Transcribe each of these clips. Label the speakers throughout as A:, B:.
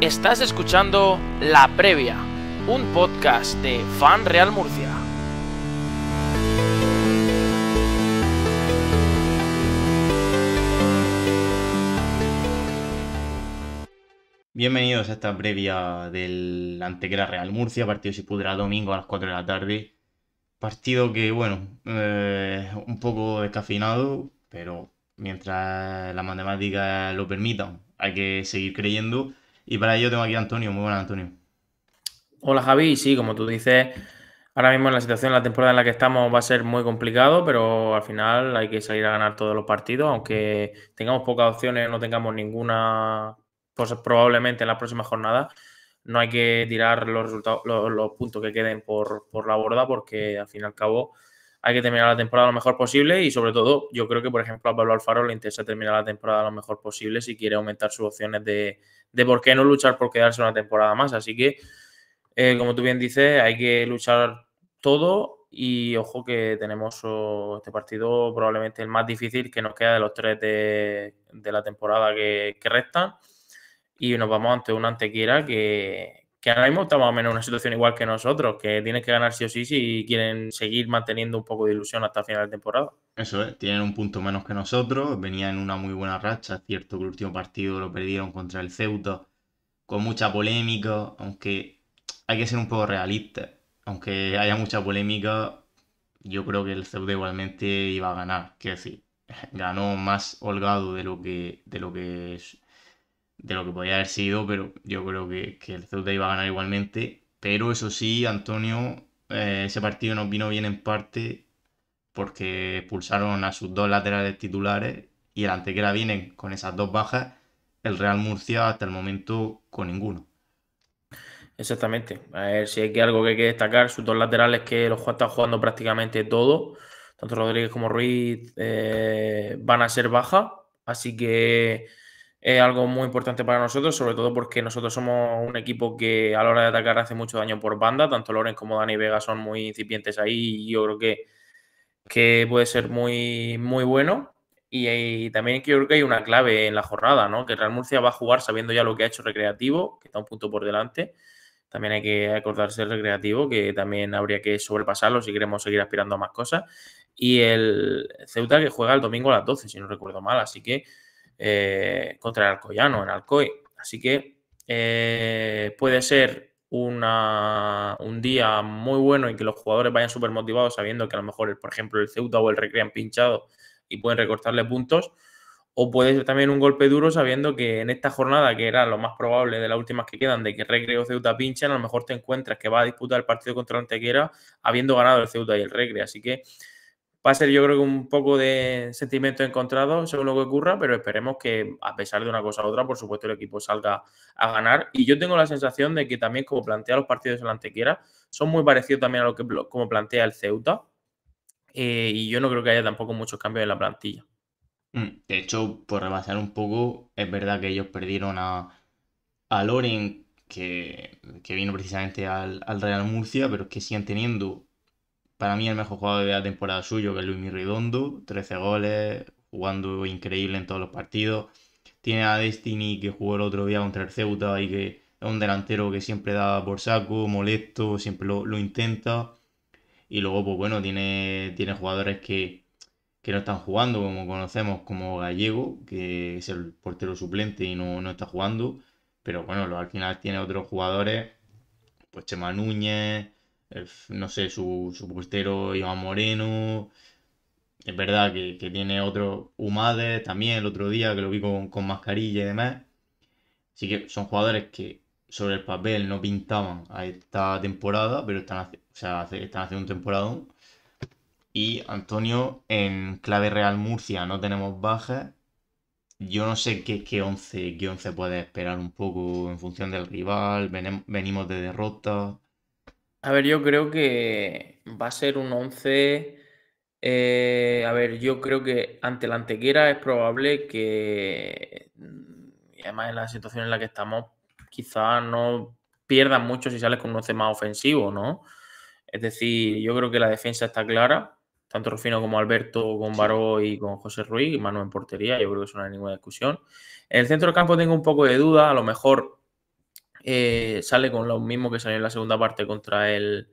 A: Estás escuchando La Previa, un podcast de Fan Real Murcia.
B: Bienvenidos a esta previa del Antequera Real Murcia, partido si pudrá domingo a las 4 de la tarde Partido que, bueno, eh, un poco descafinado, pero mientras las matemáticas lo permitan, hay que seguir creyendo. Y para ello tengo aquí a Antonio. Muy buenas, Antonio. Hola, Javi. Sí, como tú dices, ahora mismo en la situación,
A: la temporada en la que estamos va a ser muy complicado, pero al final hay que salir a ganar todos los partidos, aunque tengamos pocas opciones, no tengamos ninguna, pues probablemente en la próxima jornada no hay que tirar los los, puntos que queden por, la borda, porque al fin y al cabo hay que terminar la temporada lo mejor posible y sobre todo yo creo que por ejemplo a Pablo Alfaro le interesa terminar la temporada lo mejor posible si quiere aumentar sus opciones de, por qué no luchar por quedarse una temporada más. Así que, eh, como tú bien dices, hay que luchar todo y ojo que tenemos este partido probablemente el más difícil que nos queda de los tres de, la temporada que, que restan y nos vamos ante un Antequera que, ahora mismo está más o menos en una situación igual que nosotros, que tienen que ganar sí o sí si quieren seguir manteniendo un poco de ilusión hasta final de temporada.
B: Eso es, tienen un punto menos que nosotros, venían en una muy buena racha, cierto que el último partido lo perdieron contra el Ceuta, con mucha polémica, aunque hay que ser un poco realista, aunque haya mucha polémica, yo creo que el Ceuta igualmente iba a ganar, que decir, ganó más holgado de lo que, de lo que de lo que podía haber sido, pero yo creo que, el Ceuta iba a ganar igualmente. Pero eso sí, Antonio, eh, ese partido nos vino bien en parte porque expulsaron a sus dos laterales titulares y el Antequera viene con esas dos bajas, el Real Murcia hasta el momento con ninguno. Exactamente. A ver si hay que algo que hay que destacar, sus dos laterales que los están
A: jugando prácticamente todo, tanto Rodríguez como Ruiz eh, van a ser bajas, así que es algo muy importante para nosotros, sobre todo porque nosotros somos un equipo que a la hora de atacar hace mucho daño por banda, tanto Loren como Dani Vega son muy incipientes ahí y yo creo que, que puede ser muy, muy bueno. Y, también creo que hay una clave en la jornada, ¿no? que Real Murcia va a jugar sabiendo ya lo que ha hecho Recreativo, que está un punto por delante. También hay que acordarse el Recreativo, que también habría que sobrepasarlo si queremos seguir aspirando a más cosas. Y el Ceuta que juega el domingo a las 12, si no recuerdo mal, así que eh, contra el Alcoyano, en Alcoy. Así que eh, puede ser un día muy bueno y que los jugadores vayan súper motivados sabiendo que a lo mejor, por ejemplo, el Ceuta o el Recre han pinchado y pueden recortarle puntos. O puede ser también un golpe duro sabiendo que en esta jornada, que era lo más probable de las últimas que quedan, de que Recre o Ceuta pinchen, a lo mejor te encuentras que va a disputar el partido contra Antequera habiendo ganado el Ceuta y el Recre. Así que Va a ser yo creo que un poco de sentimiento encontrado según lo que ocurra, pero esperemos que a pesar de una cosa u otra, por supuesto, el equipo salga a ganar. Y yo tengo la sensación de que también como plantea los partidos en antequera, son muy parecidos también a lo que como plantea el
B: Ceuta. Eh, y yo no creo que haya tampoco muchos cambios en la plantilla. Mm, de hecho, por rebasar un poco, es verdad que ellos perdieron a, a Loren, que, vino precisamente al, al Real Murcia, pero es que siguen teniendo para mí el mejor jugador de la temporada suyo, que es Luis Redondo, 13 goles, jugando increíble en todos los partidos. Tiene a Destiny que jugó el otro día contra el Ceuta y que es un delantero que siempre da por saco, molesto, siempre lo, intenta. Y luego, pues bueno, tiene, tiene jugadores que, que, no están jugando, como conocemos, como Gallego, que es el portero suplente y no, no está jugando. Pero bueno, al final tiene otros jugadores, pues Chema Núñez, no sé, su, su portero Iván Moreno. Es verdad que, tiene otro humade también el otro día que lo vi con, mascarilla y demás. Así que son jugadores que sobre el papel no pintaban a esta temporada, pero están, o haciendo un temporada Y Antonio, en clave Real Murcia no tenemos bajas. Yo no sé qué, qué, 11, qué 11 puede esperar un poco en función del rival. Venimos de derrota. A ver, yo creo que va a ser
A: un 11. Eh, a ver, yo creo que ante la Antequera es probable que, mm, además en la situación en la que estamos, quizás no pierdas mucho si sales con un 11 más ofensivo, ¿no? Es decir, yo creo que la defensa está clara, tanto Rufino como Alberto, con Baró y con José Ruiz, y Manu en portería, yo creo que eso no hay ninguna discusión. En el centro del campo tengo un poco de duda, a lo mejor eh, sale con lo mismo que salió en la segunda parte contra el,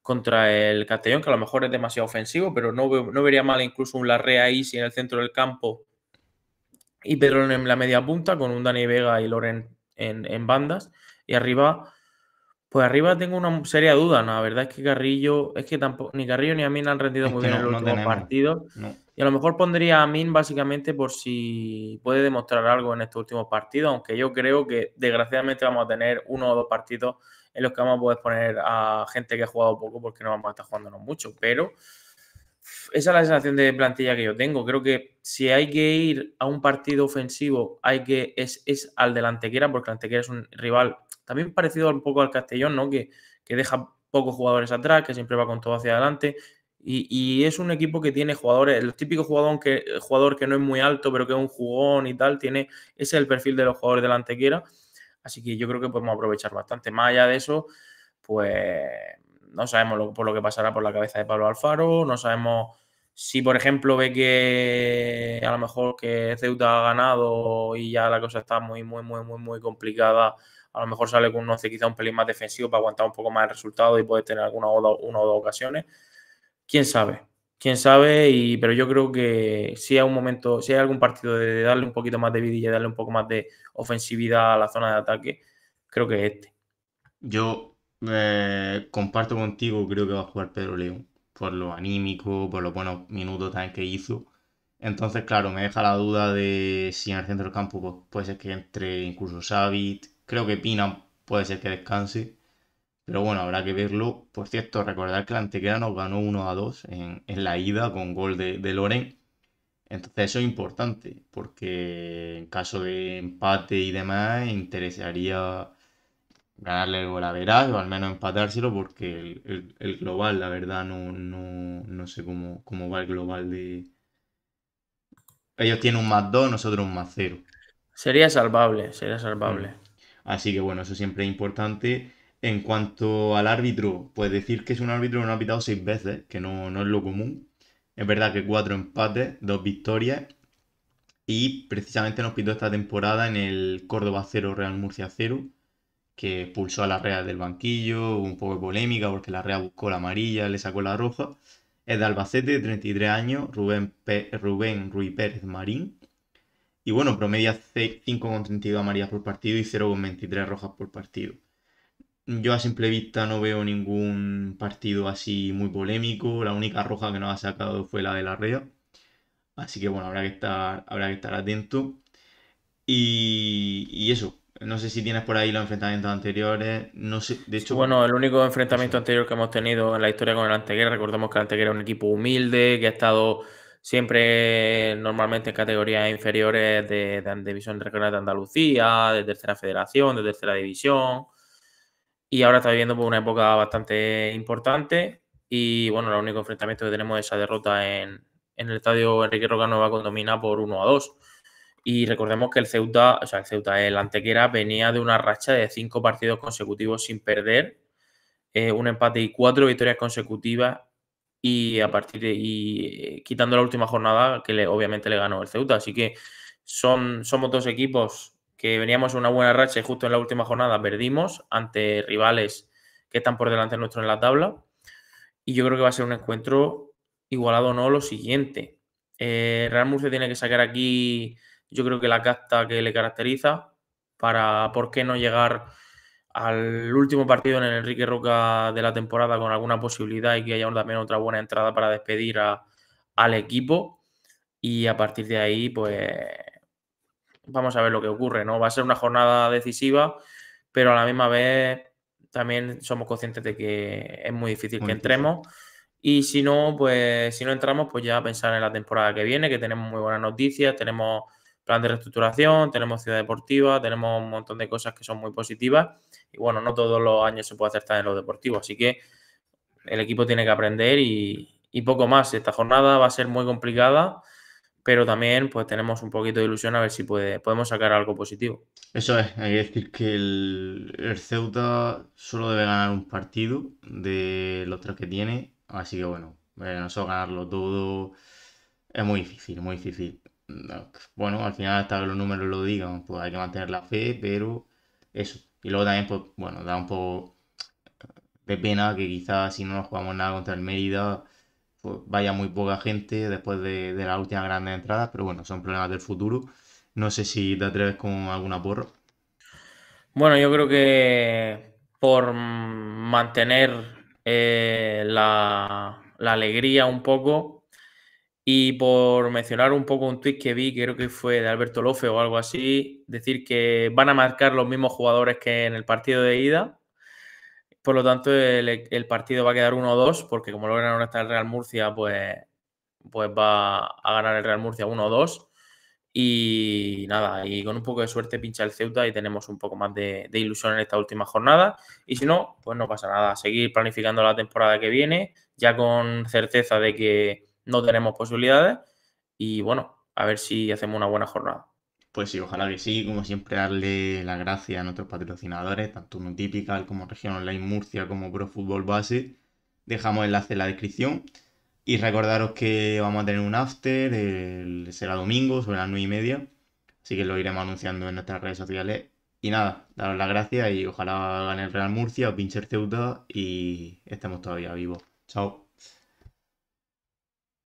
A: contra el Castellón, que a lo mejor es demasiado ofensivo, pero no, no vería mal incluso un Larrea ahí si en el centro del campo y Pedro en la media punta, con un Dani Vega y Loren en bandas, y arriba pues arriba tengo una seria duda, ¿no? La verdad es que Carrillo, es que tampoco, ni Carrillo ni Amin han rendido muy bien en los últimos partidos. Y a lo mejor pondría a Amin básicamente por si puede demostrar algo en estos últimos partidos, aunque yo creo que desgraciadamente vamos a tener uno o dos partidos en los que vamos a poder poner a gente que ha jugado poco porque no vamos a estar jugándonos mucho, pero esa es la sensación de plantilla que yo tengo. Creo que si hay que ir a un partido ofensivo, hay que es, al delantequera, porque el Antequera es un rival también parecido un poco al Castellón, ¿no? Que, deja pocos jugadores atrás, que siempre va con todo hacia adelante. Y, es un equipo que tiene jugadores, el típico jugador que, jugador que no es muy alto, pero que es un jugón y tal, tiene, ese es el perfil de los jugadores delantequera. Antequera. Así que yo creo que podemos aprovechar bastante. Más allá de eso, pues no sabemos por lo que pasará por la cabeza de Pablo Alfaro, no sabemos si, por ejemplo, ve que a lo mejor que Ceuta ha ganado y ya la cosa está muy, muy, muy, muy, muy complicada, a lo mejor sale con un 11 quizá un pelín más defensivo para aguantar un poco más el resultado y poder tener alguna o una o dos ocasiones. ¿Quién sabe? quién sabe, y, pero yo creo que si hay un momento, si hay algún partido de darle un poquito más de vidilla, darle un poco más de ofensividad a la zona de ataque, creo que
B: es este. Yo eh, comparto contigo, creo que va a jugar Pedro León, por lo anímico, por los buenos minutos también que hizo. Entonces, claro, me deja la duda de si en el centro del campo pues, puede ser que entre incluso Savit, creo que Pina puede ser que descanse, pero bueno, habrá que verlo. Por cierto, recordar que la Antequera nos ganó 1 a 2 en, la ida con gol de, de Loren. Entonces eso es importante, porque en caso de empate y demás, interesaría ganarle el golaveraz o al menos empatárselo porque el, global, la verdad, no, sé cómo, va el global de... Ellos tienen un más 2, nosotros un más cero. Sería salvable, sería salvable. Mm. Así que bueno, eso siempre es importante. En cuanto al árbitro, pues decir que es un árbitro que no ha pitado seis veces, que no, es lo común. Es verdad que cuatro empates, dos victorias. Y precisamente nos pitó esta temporada en el Córdoba cero, Real Murcia cero que pulsó a la Real del banquillo, un poco de polémica porque la Real buscó la amarilla, le sacó la roja. Es de Albacete, de 33 años, Rubén, Rubén Ruiz Pérez Marín. Y bueno, promedia 5,32 amarillas por partido y 0,23 rojas por partido. Yo a simple vista no veo ningún partido así muy polémico. La única roja que nos ha sacado fue la de la Real. Así que bueno, habrá que estar, habrá que estar atento. y, y eso, no sé si tienes por ahí los enfrentamientos anteriores. No sé, de hecho. Bueno, el único enfrentamiento anterior que hemos tenido en la historia con el Anteguera, recordemos
A: que el Anteguera es un equipo humilde, que ha estado siempre normalmente en categorías inferiores de, división regional de Andalucía, de tercera federación, de tercera división. Y ahora está viviendo por una época bastante importante. Y bueno, el único enfrentamiento que tenemos es esa derrota en, el estadio Enrique Roca Nueva con por 1 a 2 y recordemos que el Ceuta, o sea, el Ceuta, el Antequera venía de una racha de cinco partidos consecutivos sin perder, eh, un empate y cuatro victorias consecutivas. Y a partir y eh, quitando la última jornada, que obviamente le ganó el Ceuta. Así que son, somos dos equipos que veníamos una buena racha y justo en la última jornada perdimos ante rivales que están por delante nuestro en la tabla. Y yo creo que va a ser un encuentro igualado o no lo siguiente. Eh, Real Murcia tiene que sacar aquí yo creo que la casta que le caracteriza para por qué no llegar al último partido en el Enrique Roca de la temporada con alguna posibilidad y que haya también otra buena entrada para despedir al equipo. Y a partir de ahí, pues vamos a ver lo que ocurre, ¿no? Va a ser una jornada decisiva, pero a la misma vez también somos conscientes de que es muy difícil que entremos. Y si no, pues si no entramos, pues ya pensar en la temporada que viene, que tenemos muy buenas noticias, tenemos plan de reestructuración, tenemos ciudad deportiva, tenemos un montón de cosas que son muy positivas. Y bueno, no todos los años se puede hacer acertar en lo deportivo, así que el equipo tiene que aprender y, poco más. Esta jornada va a ser muy complicada pero también pues tenemos un poquito de ilusión a ver si puede, podemos sacar algo positivo.
B: Eso es, hay que decir que el, Ceuta solo debe ganar un partido de los tres que tiene, así que bueno, eh, solo ganarlo todo es muy difícil, muy difícil bueno, al final hasta que los números lo digan, pues hay que mantener la fe, pero eso. Y luego también, pues bueno, da un poco de pena que quizás si no nos jugamos nada contra el Mérida, pues vaya muy poca gente después de, de las últimas grandes entradas, pero bueno, son problemas del futuro. No sé si te atreves con alguna porra.
A: Bueno, yo creo que por mantener eh, la, la alegría un poco, y por mencionar un poco un tweet que vi, creo que fue de Alberto Lofe o algo así, decir que van a marcar los mismos jugadores que en el partido de ida. Por lo tanto, el, partido va a quedar 1-2, porque como logran ganaron está el Real Murcia, pues, pues va a ganar el Real Murcia 1-2. Y nada, y con un poco de suerte pincha el Ceuta y tenemos un poco más de, ilusión en esta última jornada. Y si no, pues no pasa nada. Seguir planificando la temporada que viene, ya con certeza de que no tenemos posibilidades y bueno, a ver si hacemos una buena
B: jornada. Pues sí, ojalá que sí. Como siempre, darle las gracias a nuestros patrocinadores, tanto Notipical como Región Online Murcia como Pro Fútbol Base. Dejamos enlace en la descripción. Y recordaros que vamos a tener un after, será domingo, sobre las 9 y media. Así que lo iremos anunciando en nuestras redes sociales. Y nada, daros las gracias y ojalá gane el Real Murcia o Pincher Ceuta y estemos todavía vivos. Chao.